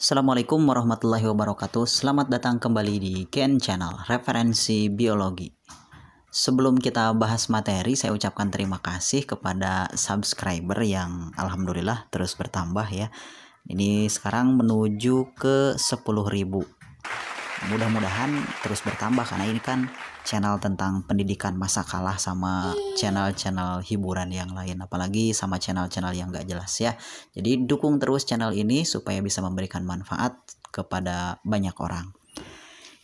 Assalamualaikum warahmatullahi wabarakatuh. Selamat datang kembali di Ken Channel, referensi biologi. Sebelum kita bahas materi, saya ucapkan terima kasih kepada subscriber yang alhamdulillah terus bertambah ya. Ini sekarang menuju ke 10.000 mudah-mudahan terus bertambah karena ini kan channel tentang pendidikan masa kalah sama channel-channel hiburan yang lain apalagi sama channel-channel yang gak jelas ya jadi dukung terus channel ini supaya bisa memberikan manfaat kepada banyak orang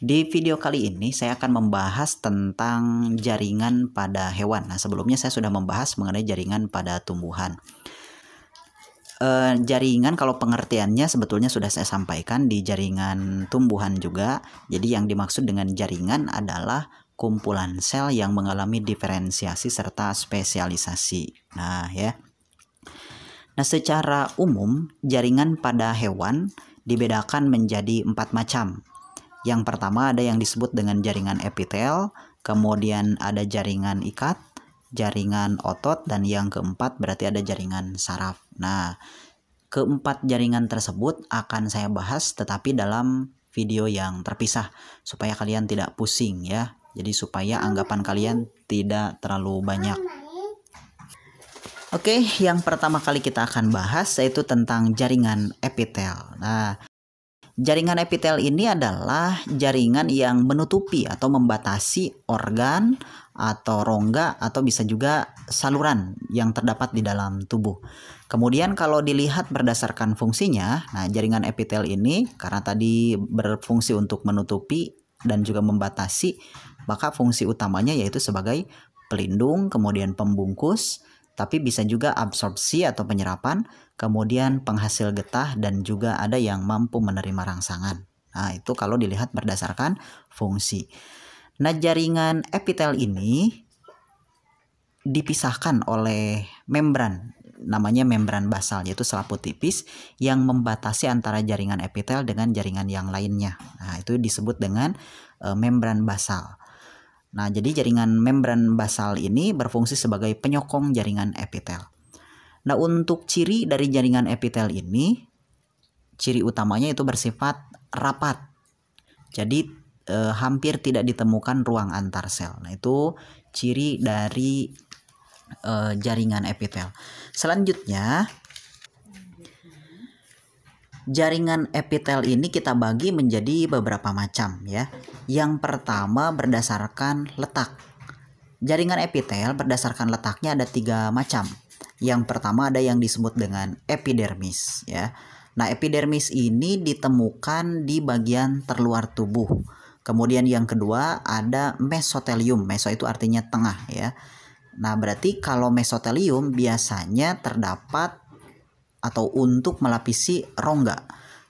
di video kali ini saya akan membahas tentang jaringan pada hewan nah sebelumnya saya sudah membahas mengenai jaringan pada tumbuhan uh, jaringan kalau pengertiannya sebetulnya sudah saya sampaikan di jaringan tumbuhan juga. Jadi yang dimaksud dengan jaringan adalah kumpulan sel yang mengalami diferensiasi serta spesialisasi. Nah, ya. Nah, secara umum jaringan pada hewan dibedakan menjadi empat macam. Yang pertama ada yang disebut dengan jaringan epitel, kemudian ada jaringan ikat, jaringan otot dan yang keempat berarti ada jaringan saraf. Nah, keempat jaringan tersebut akan saya bahas tetapi dalam video yang terpisah supaya kalian tidak pusing ya. Jadi supaya anggapan kalian tidak terlalu banyak. Oke, yang pertama kali kita akan bahas yaitu tentang jaringan epitel. Nah, Jaringan epitel ini adalah jaringan yang menutupi atau membatasi organ atau rongga atau bisa juga saluran yang terdapat di dalam tubuh. Kemudian kalau dilihat berdasarkan fungsinya, nah jaringan epitel ini karena tadi berfungsi untuk menutupi dan juga membatasi, maka fungsi utamanya yaitu sebagai pelindung, kemudian pembungkus, tapi bisa juga absorpsi atau penyerapan, kemudian penghasil getah dan juga ada yang mampu menerima rangsangan. Nah, itu kalau dilihat berdasarkan fungsi. Nah, jaringan epitel ini dipisahkan oleh membran namanya membran basal yaitu selaput tipis yang membatasi antara jaringan epitel dengan jaringan yang lainnya. Nah, itu disebut dengan eh, membran basal. Nah, jadi jaringan membran basal ini berfungsi sebagai penyokong jaringan epitel. Nah, untuk ciri dari jaringan epitel ini, ciri utamanya itu bersifat rapat. Jadi eh, hampir tidak ditemukan ruang antar sel. Nah, itu ciri dari eh, jaringan epitel. Selanjutnya, Jaringan epitel ini kita bagi menjadi beberapa macam ya. Yang pertama berdasarkan letak. Jaringan epitel berdasarkan letaknya ada tiga macam. Yang pertama ada yang disebut dengan epidermis ya. Nah epidermis ini ditemukan di bagian terluar tubuh. Kemudian yang kedua ada mesotelium. Meso itu artinya tengah ya. Nah berarti kalau mesotelium biasanya terdapat atau untuk melapisi rongga.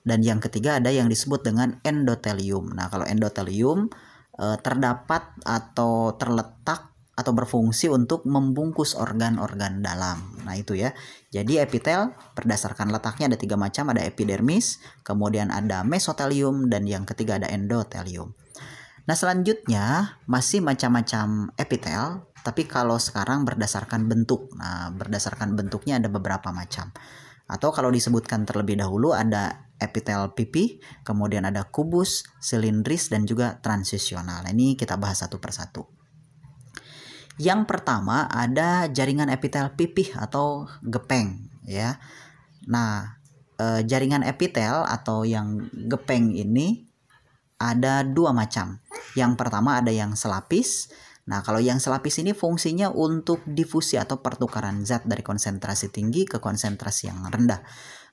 Dan yang ketiga ada yang disebut dengan endotelium. Nah, kalau endotelium eh, terdapat atau terletak atau berfungsi untuk membungkus organ-organ dalam. Nah itu ya. Jadi epitel berdasarkan letaknya ada tiga macam, ada epidermis, kemudian ada mesotelium, dan yang ketiga ada endotelium. Nah selanjutnya masih macam-macam epitel, tapi kalau sekarang berdasarkan bentuk. Nah berdasarkan bentuknya ada beberapa macam. Atau kalau disebutkan terlebih dahulu ada epitel pipi, kemudian ada kubus, silindris, dan juga transisional. Ini kita bahas satu persatu. Yang pertama ada jaringan epitel pipih atau gepeng ya. Nah, eh, jaringan epitel atau yang gepeng ini ada dua macam. Yang pertama ada yang selapis, Nah, kalau yang selapis ini fungsinya untuk difusi atau pertukaran zat dari konsentrasi tinggi ke konsentrasi yang rendah.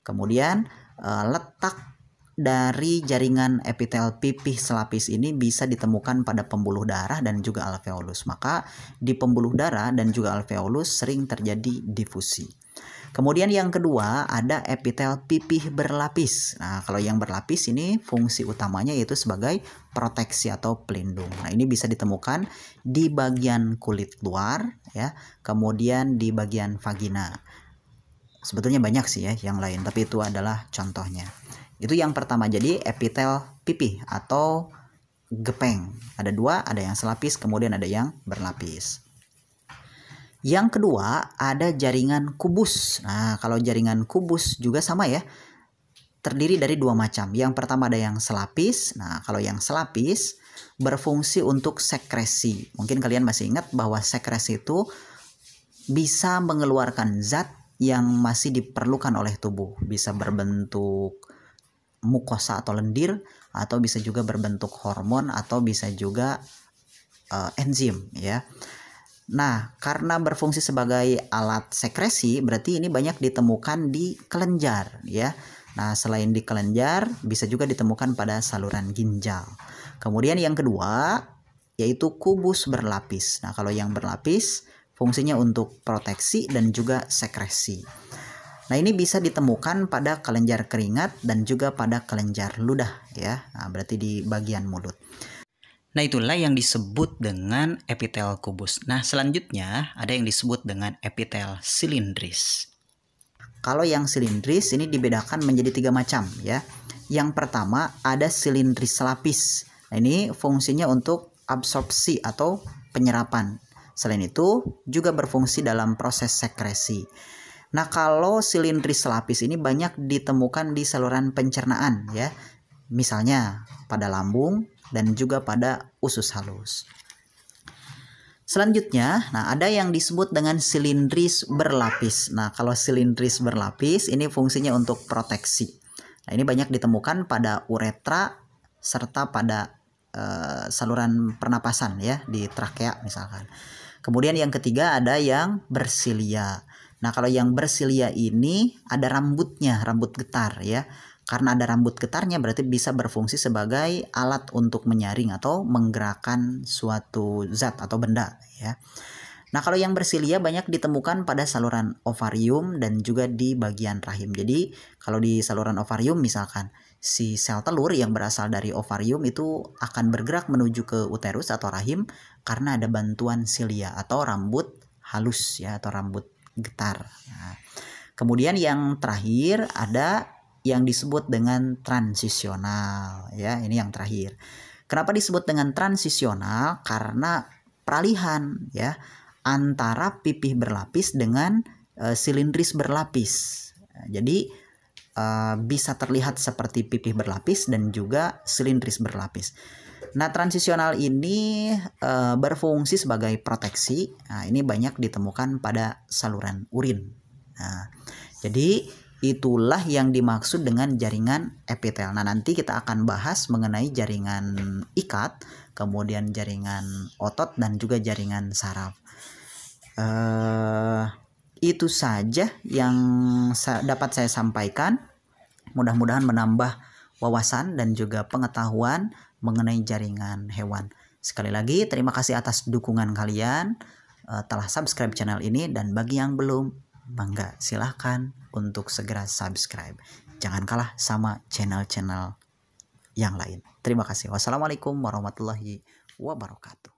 Kemudian eh, letak dari jaringan epitel pipih selapis ini bisa ditemukan pada pembuluh darah dan juga alveolus. Maka di pembuluh darah dan juga alveolus sering terjadi difusi. Kemudian yang kedua ada epitel pipih berlapis. Nah, kalau yang berlapis ini fungsi utamanya yaitu sebagai proteksi atau pelindung. Nah, ini bisa ditemukan di bagian kulit luar ya, kemudian di bagian vagina. Sebetulnya banyak sih ya yang lain, tapi itu adalah contohnya. Itu yang pertama. Jadi epitel pipih atau gepeng. Ada dua, ada yang selapis, kemudian ada yang berlapis. Yang kedua, ada jaringan kubus. Nah, kalau jaringan kubus juga sama ya. Terdiri dari dua macam. Yang pertama ada yang selapis. Nah, kalau yang selapis berfungsi untuk sekresi. Mungkin kalian masih ingat bahwa sekresi itu bisa mengeluarkan zat yang masih diperlukan oleh tubuh. Bisa berbentuk mukosa atau lendir atau bisa juga berbentuk hormon atau bisa juga uh, enzim ya. Nah, karena berfungsi sebagai alat sekresi, berarti ini banyak ditemukan di kelenjar, ya. Nah, selain di kelenjar, bisa juga ditemukan pada saluran ginjal. Kemudian yang kedua, yaitu kubus berlapis. Nah, kalau yang berlapis, fungsinya untuk proteksi dan juga sekresi. Nah, ini bisa ditemukan pada kelenjar keringat dan juga pada kelenjar ludah, ya. Nah, berarti di bagian mulut. Nah, itulah yang disebut dengan epitel kubus. Nah, selanjutnya ada yang disebut dengan epitel silindris. Kalau yang silindris ini dibedakan menjadi tiga macam ya. Yang pertama ada silindris lapis. Nah, ini fungsinya untuk absorpsi atau penyerapan. Selain itu juga berfungsi dalam proses sekresi. Nah, kalau silindris lapis ini banyak ditemukan di saluran pencernaan ya misalnya pada lambung dan juga pada usus halus. Selanjutnya, nah ada yang disebut dengan silindris berlapis. Nah, kalau silindris berlapis ini fungsinya untuk proteksi. Nah, ini banyak ditemukan pada uretra serta pada uh, saluran pernapasan ya di trakea misalkan. Kemudian yang ketiga ada yang bersilia. Nah, kalau yang bersilia ini ada rambutnya, rambut getar ya. Karena ada rambut getarnya berarti bisa berfungsi sebagai alat untuk menyaring atau menggerakkan suatu zat atau benda ya. Nah, kalau yang bersilia banyak ditemukan pada saluran ovarium dan juga di bagian rahim. Jadi, kalau di saluran ovarium misalkan si sel telur yang berasal dari ovarium itu akan bergerak menuju ke uterus atau rahim karena ada bantuan silia atau rambut halus ya atau rambut getar. Nah, kemudian yang terakhir ada yang disebut dengan transisional ya ini yang terakhir kenapa disebut dengan transisional karena peralihan ya antara pipih berlapis dengan e, silindris berlapis jadi e, bisa terlihat seperti pipih berlapis dan juga silindris berlapis nah transisional ini e, berfungsi sebagai proteksi nah, ini banyak ditemukan pada saluran urin nah, jadi itulah yang dimaksud dengan jaringan epitel. Nah, nanti kita akan bahas mengenai jaringan ikat, kemudian jaringan otot dan juga jaringan saraf. Uh, itu saja yang sa dapat saya sampaikan. Mudah-mudahan menambah wawasan dan juga pengetahuan mengenai jaringan hewan. Sekali lagi, terima kasih atas dukungan kalian uh, telah subscribe channel ini, dan bagi yang belum, bangga silahkan untuk segera subscribe jangan kalah sama channel-channel yang lain terima kasih wassalamualaikum warahmatullahi wabarakatuh